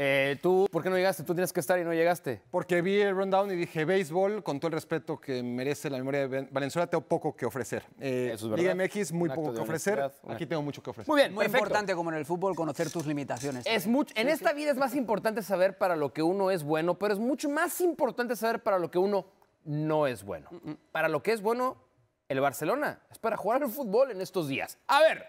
Eh, tú, ¿por qué no llegaste? Tú tienes que estar y no llegaste. Porque vi el rundown y dije, béisbol, con todo el respeto que merece la memoria de Valenzuela, tengo poco que ofrecer. Eh, muy poco que ofrecer. Aquí tengo mucho que ofrecer. Muy bien, muy importante como en el fútbol conocer tus limitaciones. en esta vida es más importante saber para lo que uno es bueno, pero es mucho más importante saber para lo que uno no es bueno. Mm, mm. Para lo que es bueno, el Barcelona es para jugar al fútbol en estos días. A ver,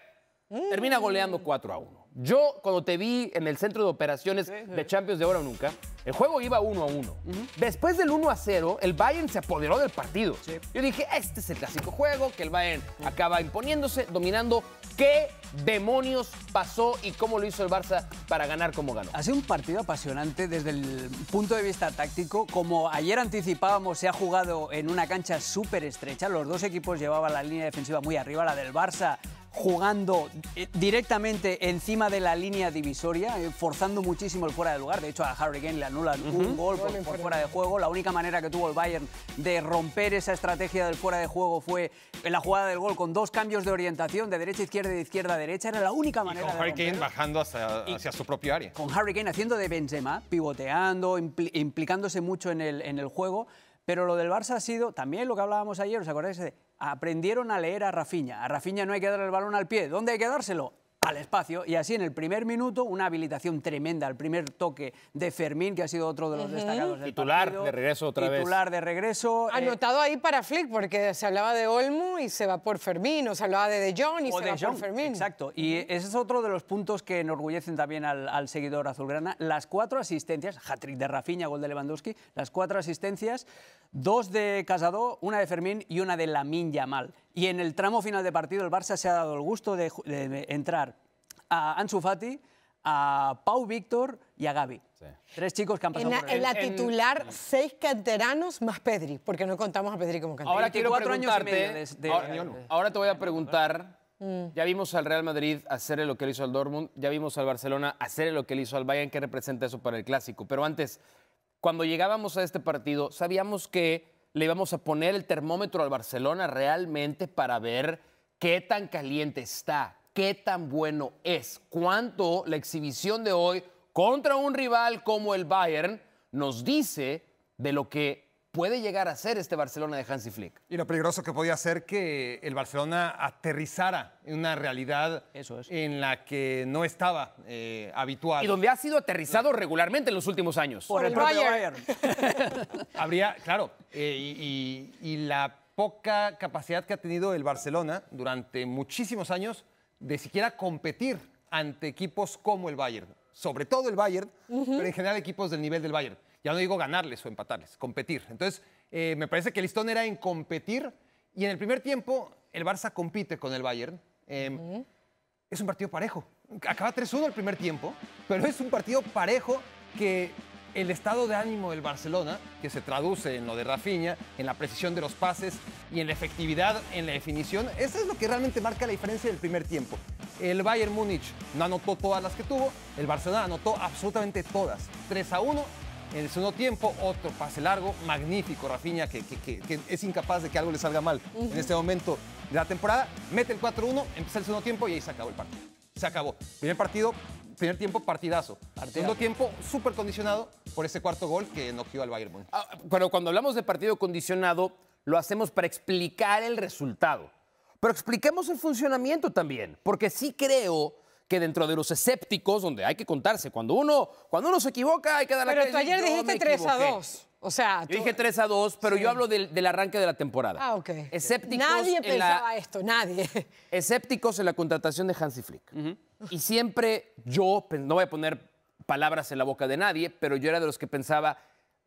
termina goleando 4 a 1. Yo, cuando te vi en el centro de operaciones de Champions de Ahora Nunca, el juego iba 1 a 1. Después del 1 a 0, el Bayern se apoderó del partido. Yo dije, este es el clásico juego, que el Bayern acaba imponiéndose, dominando. ¿Qué demonios pasó y cómo lo hizo el Barça para ganar como ganó? Ha sido un partido apasionante desde el punto de vista táctico. Como ayer anticipábamos, se ha jugado en una cancha súper estrecha. Los dos equipos llevaban la línea defensiva muy arriba, la del Barça jugando eh, directamente encima de la línea divisoria, eh, forzando muchísimo el fuera de lugar. De hecho, a Harry Kane le anulan un gol por, fuera de juego. La única manera que tuvo el Bayern de romper esa estrategia del fuera de juego fue en la jugada del gol con dos cambios de orientación, de derecha a izquierda y de izquierda a derecha. Era la única manera. con Harry Kane bajando hacia, su propio área. Con Harry Kane haciendo de Benzema, pivoteando, implicándose mucho en el, en el juego. Pero lo del Barça ha sido también lo que hablábamos ayer, ¿os acordáis? Aprendieron a leer a Rafiña? A Rafiña no hay que darle el balón al pie. ¿Dónde hay que dárselo? al espacio y así en el primer minuto una habilitación tremenda, el primer toque de Fermín, que ha sido otro de los destacados del Titular de regreso otra vez. Titular de regreso. Eh, Anotado ahí para Flick, porque se hablaba de Olmo y se va por Fermín, o se hablaba de De Jong y se va por Fermín. Exacto, y ese es otro de los puntos que enorgullecen también al, seguidor azulgrana. Las cuatro asistencias, hat-trick de Rafinha, gol de Lewandowski, las cuatro asistencias, dos de Casado, una de Fermín y una de Lamin Yamal. Y en el tramo final de partido el Barça se ha dado el gusto de, entrar a Ansu Fati, a Pau Víctor y a Gaby. Tres chicos que han pasado en la, titular, mm. seis canteranos más Pedri, porque no contamos a Pedri como canterano. Ahora quiero años ahora, te voy a preguntar, mm. ya vimos al Real Madrid hacer lo que le hizo al Dortmund, ya vimos al Barcelona hacer lo que le hizo al Bayern, ¿qué representa eso para el Clásico? Pero antes, cuando llegábamos a este partido, sabíamos que le íbamos a poner el termómetro al Barcelona realmente para ver qué tan caliente está, qué tan bueno es, cuánto la exhibición de hoy contra un rival como el Bayern nos dice de lo que puede llegar a ser este Barcelona de Hansi Flick. Y lo peligroso que podía ser que el Barcelona aterrizara en una realidad en la que no estaba eh, habitual. Y donde ha sido aterrizado regularmente en los últimos años. Por, el, Bayern. Habría, claro, eh, y, la poca capacidad que ha tenido el Barcelona durante muchísimos años de siquiera competir ante equipos como el Bayern. Sobre todo el Bayern, pero en general equipos del nivel del Bayern. Ya no digo ganarles o empatarles, competir. Entonces, eh, me parece que el listón era en competir y en el primer tiempo el Barça compite con el Bayern. Em, es un partido parejo. Acaba 3-1 el primer tiempo, pero es un partido parejo que el estado de ánimo del Barcelona, que se traduce en lo de Rafinha, en la precisión de los pases y en la efectividad en la definición, eso es lo que realmente marca la diferencia del primer tiempo. El Bayern Múnich no anotó todas las que tuvo, el Barcelona anotó absolutamente todas. 3 a 1 en el segundo tiempo, otro pase largo, magnífico Rafinha, que, es incapaz de que algo le salga mal en este momento de la temporada, mete el 4-1, empieza el segundo tiempo y ahí se acabó el partido. Se acabó. Primer partido, primer tiempo partidazo. Segundo tiempo súper condicionado por ese cuarto gol que enojó al Bayern. Ah, bueno, pero cuando hablamos de partido condicionado, lo hacemos para explicar el resultado. Pero expliquemos el funcionamiento también, porque sí creo que dentro de los escépticos, donde hay que contarse, cuando uno, cuando uno se equivoca hay que dar la Pero tú ayer dijiste 3 a 2. O sea, dije 3 a 2, pero yo hablo del, arranque de la temporada. Ah, ok. Escépticos nadie pensaba esto, nadie. Escépticos en la contratación de Hansi Flick. Y siempre yo, pues, no voy a poner palabras en la boca de nadie, pero yo era de los que pensaba,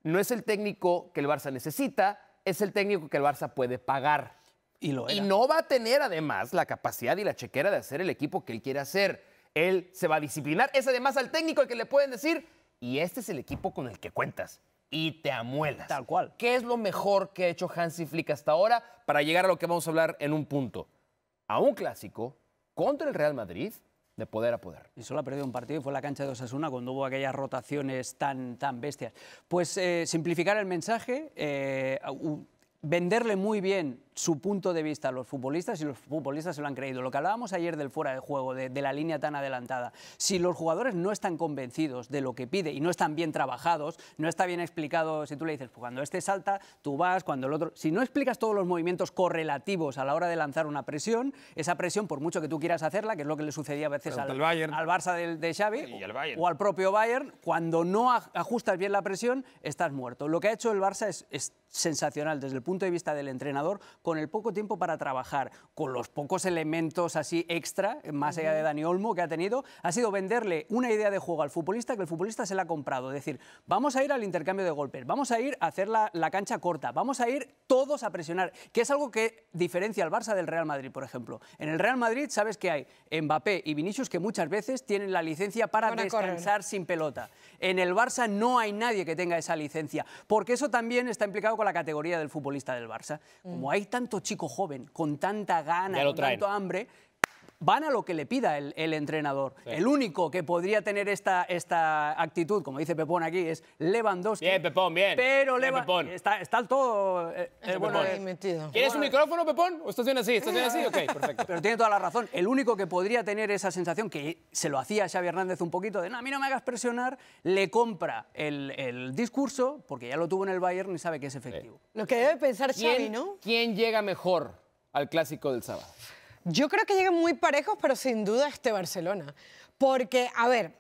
no es el técnico que el Barça necesita, es el técnico que el Barça puede pagar. Y, lo y no va a tener además la capacidad y la chequera de hacer el equipo que él quiere hacer él se va a disciplinar. Es además al técnico el que le pueden decir, y este es el equipo con el que cuentas. Y te amuelas. Tal cual. ¿Qué es lo mejor que ha hecho Hansi Flick hasta ahora para llegar a lo que vamos a hablar en un punto? A un clásico contra el Real Madrid de poder a poder. Y solo ha perdido un partido y fue la cancha de Osasuna cuando hubo aquellas rotaciones tan, tan bestias. Pues eh, simplificar el mensaje, eh, venderle muy bien su punto de vista los futbolistas y los futbolistas se lo han creído. Lo que hablábamos ayer del fuera de juego, de, la línea tan adelantada. Si los jugadores no están convencidos de lo que pide y no están bien trabajados, no está bien explicado, si tú le dices, pues cuando este salta, tú vas, cuando el otro... Si no explicas todos los movimientos correlativos a la hora de lanzar una presión, esa presión, por mucho que tú quieras hacerla, que es lo que le sucedía a veces al, al, Barça de, Xavi o al propio Bayern, cuando no ajustas bien la presión, estás muerto. Lo que ha hecho el Barça es sensacional desde el punto de vista del entrenador con el poco tiempo para trabajar, con los pocos elementos así extra, más allá de Dani Olmo que ha tenido, ha sido venderle una idea de juego al futbolista que el futbolista se la ha comprado. Es decir, vamos a ir al intercambio de golpes, vamos a ir a hacer la, la cancha corta, vamos a ir todos a presionar, que es algo que diferencia al Barça del Real Madrid, por ejemplo. En el Real Madrid sabes que hay Mbappé y Vinicius que muchas veces tienen la licencia para descansar sin pelota. En el Barça no hay nadie que tenga esa licencia, porque eso también está implicado con la categoría del futbolista del Barça. Como mm. hay tanto chico joven, con tanta gana, con tanto hambre, van a lo que le pida el, entrenador. El único que podría tener esta, actitud, como dice Pepón aquí, es Lewandowski. Bien, Pepón, bien. Pero Está, está todo... Eh, eh, eh, ¿Quieres un micrófono, Pepón? ¿O estás bien así? ¿Estás bien así? Ok, perfecto. Pero tiene toda la razón. El único que podría tener esa sensación, que se lo hacía a Xavi Hernández un poquito, de no, a mí no me hagas presionar, le compra el, discurso, porque ya lo tuvo en el Bayern y sabe que es efectivo. Lo que debe pensar Xavi, ¿no? ¿Quién llega mejor al clásico del sábado? Yo creo que llegan muy parejos, pero sin duda este Barcelona. Porque, a ver,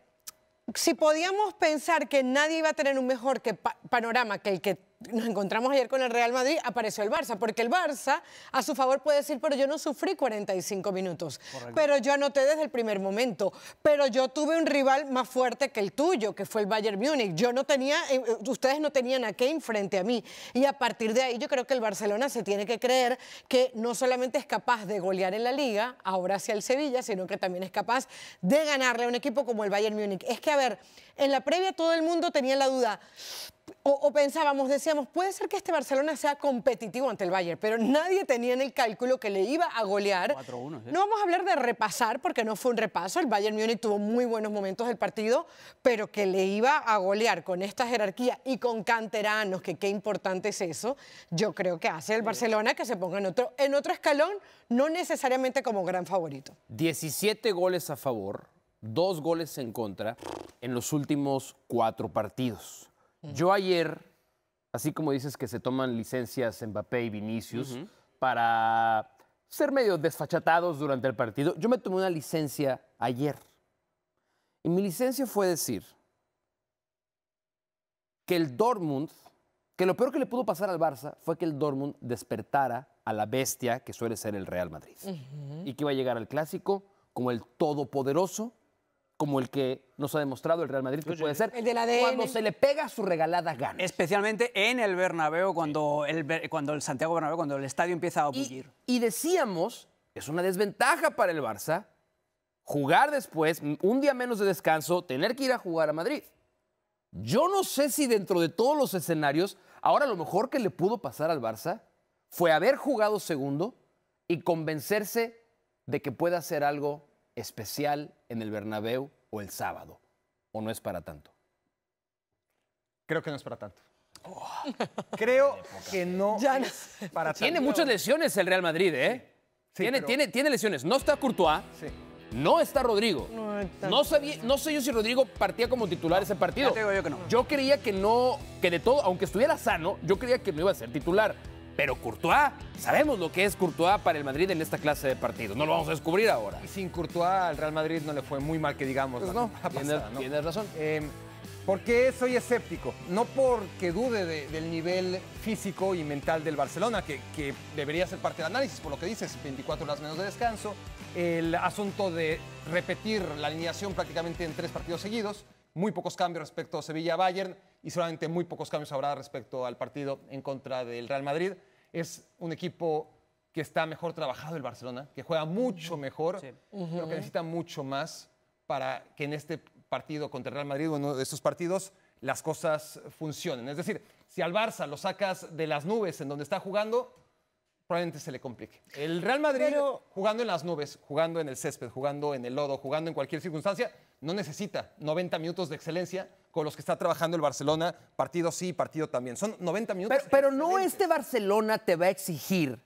si podíamos pensar que nadie iba a tener un mejor panorama que el que nos encontramos ayer con el Real Madrid, apareció el Barça, porque el Barça a su favor puede decir, pero yo no sufrí 45 minutos, pero yo anoté desde el primer momento, pero yo tuve un rival más fuerte que el tuyo, que fue el Bayern Múnich, yo no tenía, eh, eh, ustedes no tenían a Kane frente a mí, y a partir de ahí yo creo que el Barcelona se tiene que creer que no solamente es capaz de golear en la liga, ahora hacia el Sevilla, sino que también es capaz de ganarle a un equipo como el Bayern Múnich. Es que, a ver, en la previa todo el mundo tenía la duda, o, pensábamos, decíamos, puede ser que este Barcelona sea competitivo ante el Bayern, pero nadie tenía en el cálculo que le iba a golear. No vamos a hablar de repasar, porque no fue un repaso. El Bayern Múnich tuvo muy buenos momentos del partido, pero que le iba a golear con esta jerarquía y con canteranos, que qué importante es eso, yo creo que hace el Barcelona que se ponga en otro, en otro escalón, no necesariamente como gran favorito. 17 goles a favor, dos goles en contra en los últimos cuatro partidos. Yo ayer, así como dices que se toman licencias Mbappé y Vinicius para ser medio desfachatados durante el partido, yo me tomé una licencia ayer. Y mi licencia fue decir que el Dortmund, que lo peor que le pudo pasar al Barça fue que el Dortmund despertara a la bestia que suele ser el Real Madrid. Y que iba a llegar al clásico como el todopoderoso como el que nos ha demostrado el Real Madrid que pues puede ser. El la Cuando se le pega su regalada gana. Especialmente en el Bernabéu, cuando, el, cuando el Santiago Bernabéu, cuando el estadio empieza a bullir. Y, decíamos, es una desventaja para el Barça jugar después, un día menos de descanso, tener que ir a jugar a Madrid. Yo no sé si dentro de todos los escenarios, ahora lo mejor que le pudo pasar al Barça fue haber jugado segundo y convencerse de que puede hacer algo especial en el Bernabéu o el sábado? ¿O no es para tanto? Creo que no es para tanto. Oh. creo que no, ya es para Tiene muchas lesiones el Real Madrid, ¿eh? tiene, tiene, tiene lesiones. No está Courtois. No está Rodrigo. No, sé yo si Rodrigo partía como titular ese partido. yo que no. Yo creía que no, que de todo, aunque estuviera sano, yo creía que no iba a ser titular. Pero Courtois, sabemos lo que es Courtois para el Madrid en esta clase de partidos. No lo vamos a descubrir ahora. Y sin Courtois, al Real Madrid no le fue muy mal que digamos. Pues no, tienes, no, tienes, razón. Em, porque soy escéptico? No porque dude del nivel físico y mental del Barcelona, que, debería ser parte del análisis, por lo que dices, 24 horas menos de descanso, el asunto de repetir la alineación prácticamente en tres partidos seguidos, muy pocos cambios respecto a Sevilla-Bayern y solamente muy pocos cambios habrá respecto al partido en contra del Real Madrid. Es un equipo que está mejor trabajado el Barcelona, que juega mucho mejor, pero que necesita mucho más para que en este partido contra el Real Madrid, en uno de estos partidos, las cosas funcionen. Es decir, si al Barça lo sacas de las nubes en donde está jugando, probablemente se le complique. El Real Madrid, jugando en las nubes, jugando en el césped, jugando en el lodo, jugando en cualquier circunstancia, no necesita 90 minutos de excelencia con los que está trabajando el Barcelona, partido sí, partido también. Son 90 minutos. Pero, no este Barcelona te va a exigir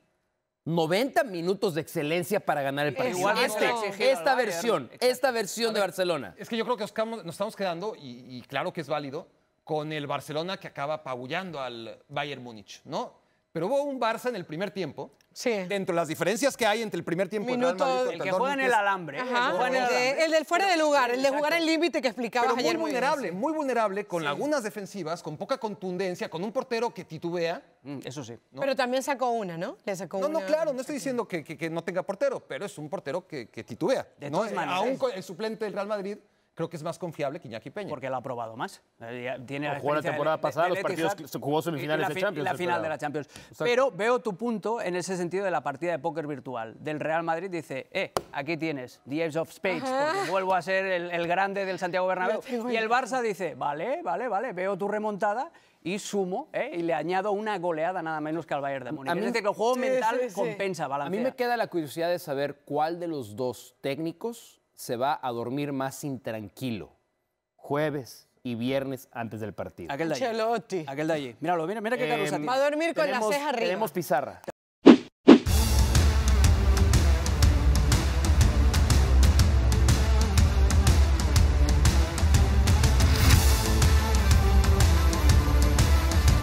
90 minutos de excelencia para ganar el partido. Este, esta versión, esta versión de Barcelona. Es que yo creo que nos estamos quedando, y, claro que es válido, con el Barcelona que acaba apabullando al Bayern Múnich, ¿no? Pero hubo un Barça en el primer tiempo Sí. Dentro de las diferencias que hay entre el primer tiempo y el, el que juega en el alambre. el, del fuera de lugar, el de jugar el límite que explicaba ayer. Muy vulnerable, muy vulnerable, con lagunas defensivas, con poca contundencia, con un portero que titubea. Mm, eso sí. Pero también sacó una, ¿no? Le sacó no, una... no, claro, no estoy diciendo que, no tenga portero, pero es un portero que, titubea. ¿no? Eh, maneras. Aún el suplente del Real Madrid creo que es más confiable que Iñaki Peña. Porque lo ha probado más. Eh, tiene la la temporada pasada, los partidos que jugó semifinales de Champions. Y la final de la Champions. Pero veo tu punto en ese sentido de la partida de póker virtual. Del Real Madrid dice, eh, aquí tienes, The Ace of Spades, porque vuelvo a ser el, grande del Santiago Bernabéu. Y el Barça dice, vale, vale, vale, veo tu remontada y sumo ¿eh? y le añado una goleada nada menos que al Bayern de Múnich. el juego mental compensa, A mí me queda la curiosidad de saber cuál de los dos técnicos se va a dormir más intranquilo. Jueves y viernes antes del partido. Aquel de allí. Aquel de allí. Míralo, mira, mira qué eh, Va a dormir con las la ceja arriba. Tenemos pizarra.